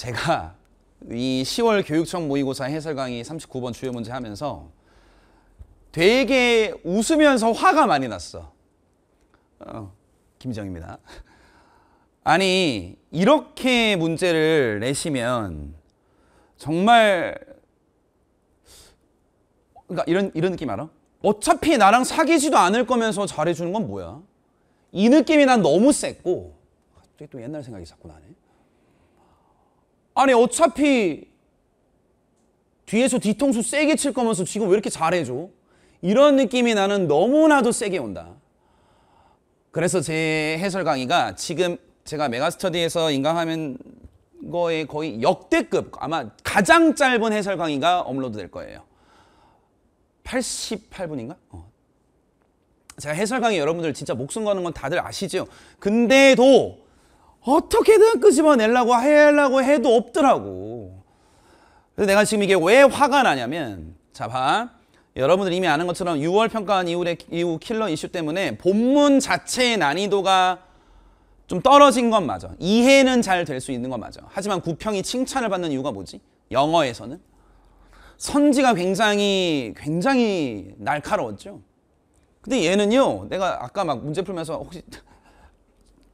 제가 이 10월 교육청 모의고사 해설 강의 39번 주요 문제 하면서 되게 웃으면서 화가 많이 났어. 어, 김정입니다. 아니 이렇게 문제를 내시면 정말 그러니까 이런 이런 느낌 알아? 어차피 나랑 사귀지도 않을 거면서 잘해주는 건 뭐야? 이 느낌이 난 너무 셌고 또 옛날 생각이 자꾸 나네. 아니 어차피 뒤에서 뒤통수 세게 칠 거면서 지금 왜 이렇게 잘해줘? 이런 느낌이 나는 너무나도 세게 온다. 그래서 제 해설 강의가 지금 제가 메가스터디에서 인강하는 거에 거의 역대급 아마 가장 짧은 해설 강의가 업로드 될 거예요. 88분인가? 어. 제가 해설 강의 여러분들 진짜 목숨 거는 건 다들 아시죠? 근데도 어떻게든 끄집어내려고 하려고 해도 없더라고. 그래서 내가 지금 이게 왜 화가 나냐면 자 봐. 여러분들 이미 아는 것처럼 6월 평가원 이후의 이후 킬러 이슈 때문에 본문 자체의 난이도가 좀 떨어진 건 맞아. 이해는 잘 될 수 있는 건 맞아. 하지만 구평이 칭찬을 받는 이유가 뭐지? 영어에서는 선지가 굉장히 굉장히 날카로웠죠. 근데 얘는요. 내가 아까 막 문제 풀면서 혹시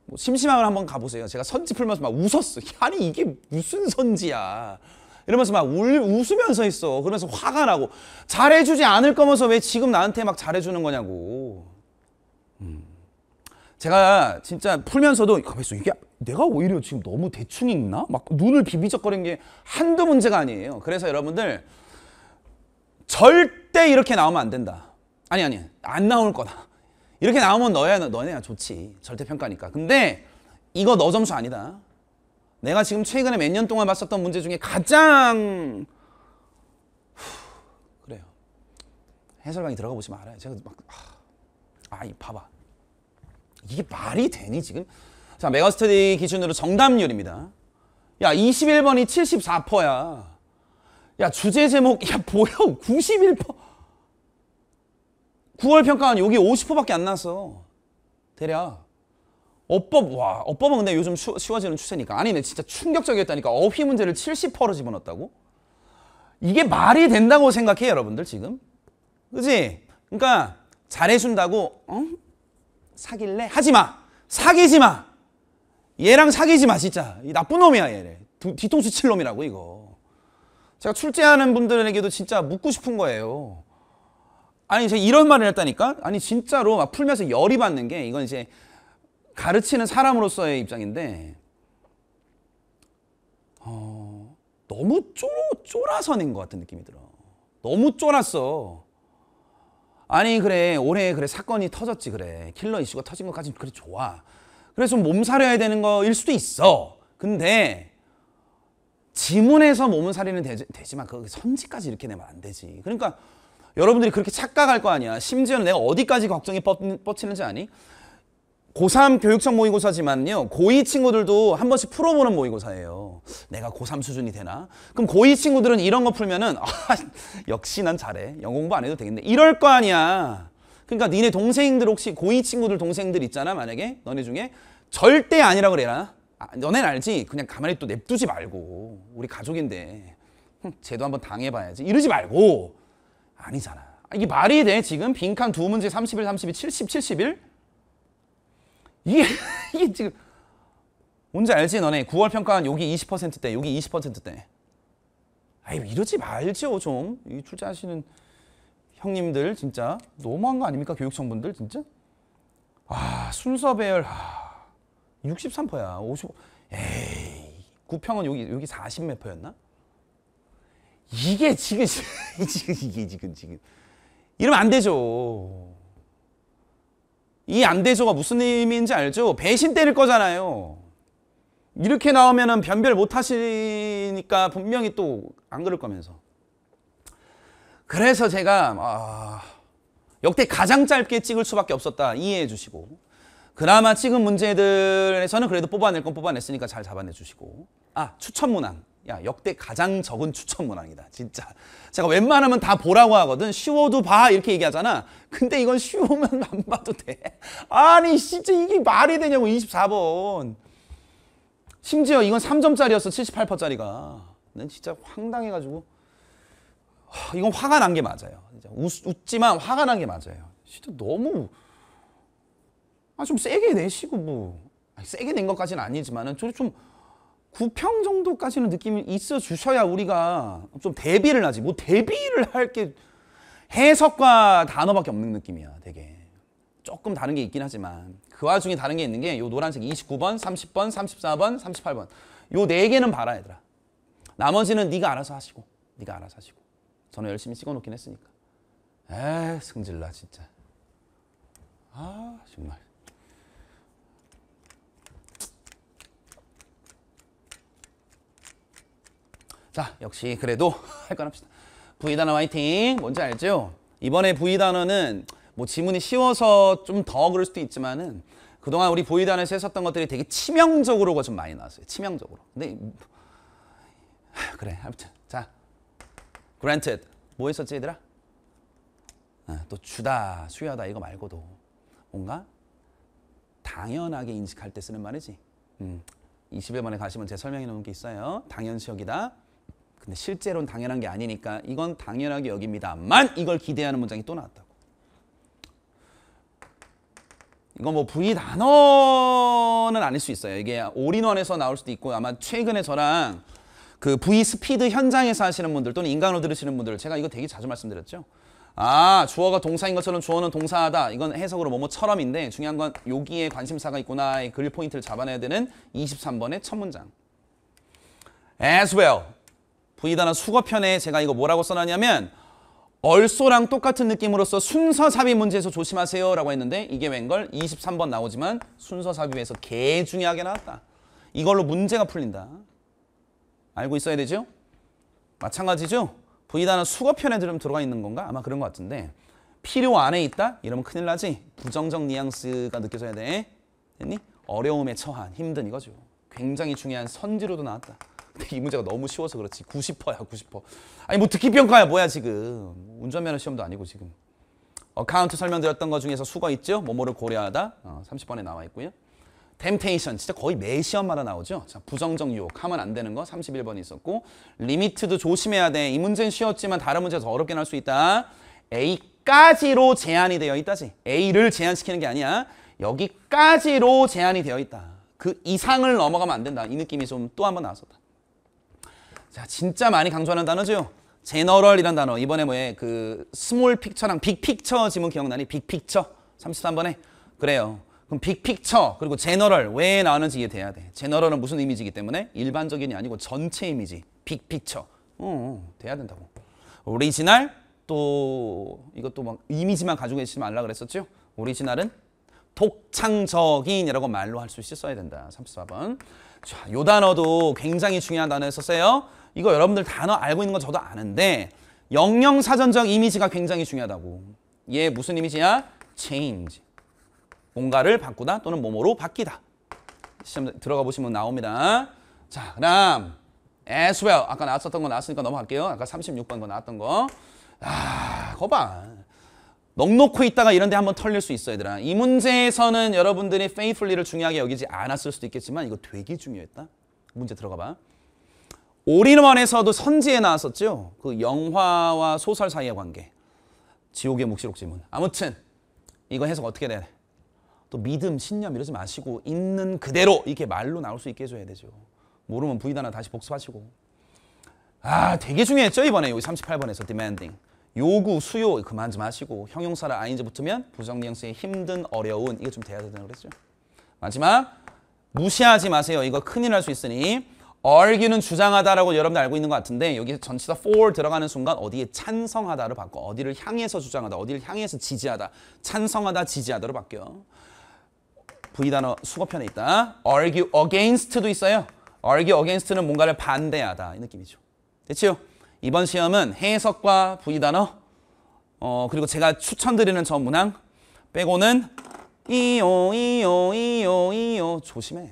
뭐심심하을 한번 가보세요. 제가 선지 풀면서 막 웃었어. 아니 이게 무슨 선지야. 이러면서 막 울, 웃으면서 했어. 그러면서 화가 나고 잘해주지 않을 거면서 왜 지금 나한테 막 잘해주는 거냐고. 음. 제가 진짜 풀면서도 가만있어 이게 내가 오히려 지금 너무 대충 읽나? 막 눈을 비비적거리는 게 한두 문제가 아니에요. 그래서 여러분들 절대 이렇게 나오면 안 된다. 아니 아니 안 나올 거다. 이렇게 나오면 너야 너네야 좋지 절대평가니까 근데 이거 너 점수 아니다 내가 지금 최근에 몇 년 동안 봤었던 문제 중에 가장 후... 그래요 해설방에 들어가 보시면 알아요 제가 막 아이 아, 봐봐 이게 말이 되니 지금 자 메가스터디 기준으로 정답률입니다 야 21번이 74%야 야 주제 제목 야 뭐야 91% 9월 평가는 여기 50%밖에 안났어 대략. 어법, 와, 어법은 근데 요즘 쉬, 쉬워지는 추세니까. 아니네, 진짜 충격적이었다니까. 어휘 문제를 70%로 집어넣었다고? 이게 말이 된다고 생각해, 여러분들 지금? 그지? 그러니까 잘해준다고, 어? 사귈래? 하지 마! 사귀지 마! 얘랑 사귀지 마, 진짜. 이 나쁜 놈이야, 얘네. 뒤통수 칠 놈이라고, 이거. 제가 출제하는 분들에게도 진짜 묻고 싶은 거예요. 아니 제가 이런 말을 했다니까 아니 진짜로 막 풀면서 열이 받는 게 이건 이제 가르치는 사람으로서의 입장인데 어, 너무 쪼, 쫄아서낸 것 같은 느낌이 들어 너무 쫄았어 아니 그래 올해 그래 사건이 터졌지 그래 킬러 이슈가 터진 것까지 그래 좋아 그래서 몸살해야 되는 거일 수도 있어 근데 지문에서 몸살이는 되지, 되지만 그 선지까지 이렇게 내면 안 되지 그러니까 여러분들이 그렇게 착각할 거 아니야. 심지어는 내가 어디까지 걱정이 뻗치는지 아니? 고3 교육청 모의고사지만요. 고2 친구들도 한 번씩 풀어보는 모의고사예요. 내가 고3 수준이 되나? 그럼 고2 친구들은 이런 거 풀면은 아, 역시 난 잘해. 영어 공부 안 해도 되겠네. 이럴 거 아니야. 그러니까 니네 동생들 혹시 고2 친구들 동생들 있잖아. 만약에 너네 중에 절대 아니라 그래라. 아, 너넨 알지? 그냥 가만히 또 냅두지 말고 우리 가족인데 쟤도 한번 당해봐야지 이러지 말고 아니잖아. 이게 말이 돼? 지금 빈칸 두 문제 31, 32, 70, 71? 이게, 이게 지금 뭔지 알지 너네? 9월 평가는 여기 20%대, 여기 20%대. 아이 이러지 말죠 좀. 이 출제하시는 형님들 진짜 너무한 거 아닙니까? 교육청분들 진짜? 아 순서 배열 아, 63%야. 55. 에이 구평은 여기 여기 40 몇 퍼였나? 이게 지금 지금 이게 지금 지금 이러면 안 되죠. 이 안 되죠가 무슨 의미인지 알죠? 배신 때릴 거잖아요. 이렇게 나오면은 변별 못 하시니까 분명히 또 안 그럴 거면서. 그래서 제가 아, 역대 가장 짧게 찍을 수밖에 없었다 이해해 주시고 그나마 찍은 문제들에서는 그래도 뽑아낼 건 뽑아냈으니까 잘 잡아내 주시고 아 추천 문항 야 역대 가장 적은 추천 문항이다 진짜 제가 웬만하면 다 보라고 하거든 쉬워도 봐 이렇게 얘기하잖아 근데 이건 쉬우면 안 봐도 돼 아니 진짜 이게 말이 되냐고 24번 심지어 이건 3점짜리였어 78%짜리가 난 진짜 황당해가지고 하, 이건 화가 난 게 맞아요 웃, 지만 화가 난 게 맞아요 진짜 너무 아좀 세게 내시고 뭐 세게 낸 것까지는 아니지만은 저좀 9평 정도까지는 느낌이 있어 주셔야 우리가 좀 대비를 하지. 뭐 대비를 할 게 해석과 단어밖에 없는 느낌이야, 되게. 조금 다른 게 있긴 하지만 그 와중에 다른 게 있는 게 요 노란색 29번, 30번, 34번, 38번 요네 개는 봐라 얘들아. 나머지는 네가 알아서 하시고 네가 알아서 하시고 저는 열심히 찍어놓긴 했으니까. 에 승질나 진짜. 아 정말. 자, 역시 그래도 할 건 합시다. V 단어 화이팅! 뭔지 알죠? 이번에 V 단어는 뭐 지문이 쉬워서 좀 더 그럴 수도 있지만은 그동안 우리 V 단어에서 했었던 것들이 되게 치명적으로가 좀 많이 나왔어요. 치명적으로. 근데 그래, 아무튼 자, granted 뭐 했었지 얘들아? 아, 또 주다, 수여하다 이거 말고도 뭔가 당연하게 인식할 때 쓰는 말이지. 음, 20회 만에 가시면 제 설명해 놓은 게 있어요. 당연시역이다. 근데 실제로는 당연한 게 아니니까 이건 당연하게 여깁니다만 이걸 기대하는 문장이 또 나왔다고. 이건 뭐 V 단어는 아닐 수 있어요. 이게 올인원에서 나올 수도 있고 아마 최근에 저랑 그 V 스피드 현장에서 하시는 분들 또는 인간으로 들으시는 분들 제가 이거 되게 자주 말씀드렸죠. 아 주어가 동사인 것처럼 주어는 동사하다. 이건 해석으로 뭐 뭐처럼인데 중요한 건 여기에 관심사가 있구나의 글 포인트를 잡아내야 되는 23번의 첫 문장. As well. 부이다 수거편에 제가 이거 뭐라고 써놨냐면 얼소랑 똑같은 느낌으로서 순서삽입 문제에서 조심하세요 라고 했는데 이게 웬걸 23번 나오지만 순서삽입에서 개 중요하게 나왔다. 이걸로 문제가 풀린다. 알고 있어야 되죠? 마찬가지죠? 부이다 수거편에 들으면 들어가 있는 건가? 아마 그런 것 같은데 필요 안에 있다? 이러면 큰일 나지? 부정적 뉘앙스가 느껴져야 돼. 됐니? 어려움에 처한, 힘든 이거죠. 굉장히 중요한 선지로도 나왔다. 근데 이 문제가 너무 쉬워서 그렇지 90%야 90% 아니 뭐 듣기평가야 뭐야 지금 운전면허 시험도 아니고 지금 어카운트 설명드렸던 것 중에서 수거 있죠 뭐뭐를 고려하다 어, 30번에 나와 있고요 템테이션 진짜 거의 매 시험마다 나오죠 자 부정적 유혹 하면 안 되는 거 31번이 있었고 리미트도 조심해야 돼이 문제는 쉬웠지만 다른 문제가 더 어렵게 날수 있다 A까지로 제한이 되어 있다지 A를 제한시키는 게 아니야 여기까지로 제한이 되어 있다 그 이상을 넘어가면 안 된다 이 느낌이 좀 또한번 나왔었다 자, 진짜 많이 강조하는 단어죠. 제너럴이란 단어. 이번에 뭐에 그 스몰 픽처랑 빅 픽처 지문 기억나니? 빅 픽처. 33번에. 그래요. 그럼 빅 픽처 그리고 제너럴 왜 나오는지 이해돼야 돼. 제너럴은 무슨 이미지이기 때문에 일반적인이 아니고 전체 이미지. 빅 픽처. 어, 어, 돼야 된다고. 오리지널 또 이것도 막 이미지만 가지고 계시지 말라 그랬었죠. 오리지널은 독창적인이라고 말로 할 수 있어야 된다. 34번. 자, 요 단어도 굉장히 중요한 단어였었어요. 이거 여러분들 단어 알고 있는 건 저도 아는데 영영사전적 이미지가 굉장히 중요하다고. 얘 무슨 이미지야? change. 뭔가를 바꾸다 또는 뭐뭐로 바뀌다. 시험 들어가 보시면 나옵니다. 자, 그다음 as well. 아까 나왔었던 거 나왔으니까 넘어갈게요. 아까 36번 거 나왔던 거. 아, 거봐. 넉놓고 있다가 이런 데 한번 털릴 수 있어 얘들아. 이 문제에서는 여러분들이 페이플리를 중요하게 여기지 않았을 수도 있겠지만 이거 되게 중요했다. 문제 들어가 봐. 오리만에서도 선지에 나왔었죠. 그 영화와 소설 사이의 관계. 지옥의 묵시록 지문. 아무튼 이거 해석 어떻게 돼야 또 믿음, 신념 이러지 마시고 있는 그대로 이렇게 말로 나올 수 있게 해줘야 되죠. 모르면 부인하나 다시 복습하시고. 아 되게 중요했죠 이번에 여기 38번에서 demanding. 요구, 수요 그만 좀 하시고 형용사를 아인제 붙으면 부정 뉘앙스의 힘든, 어려운 이게좀 돼야 된다고 그랬죠. 마지막 무시하지 마세요. 이거 큰일 날 수 있으니 argue는 주장하다라고 여러분들 알고 있는 것 같은데 여기 서 전치사 for 들어가는 순간 어디에 찬성하다를 바꿔 어디를 향해서 주장하다 어디를 향해서 지지하다 찬성하다 지지하다로 바뀌어 V 단어 수거편에 있다 argue against도 있어요 argue against는 뭔가를 반대하다 이 느낌이죠 됐죠 이번 시험은 해석과 V 단어 어 그리고 제가 추천드리는 전 문항 빼고는 이요 이요 이요 이요 조심해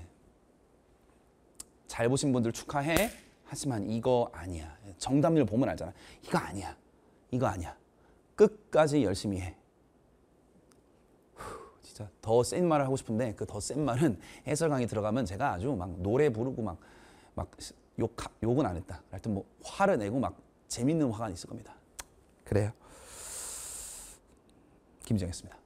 잘 보신 분들 축하해. 하지만 이거 아니야. 정답률 보면 알잖아. 이거 아니야. 이거 아니야. 끝까지 열심히 해. 후, 진짜 더 센 말을 하고 싶은데 그 더 센 말은 해설 강의 들어가면 제가 아주 막 노래 부르고 막막욕 욕은 안 했다. 하여튼 뭐 화를 내고 막 재밌는 화가 있을 겁니다. 그래요. 김정했습니다.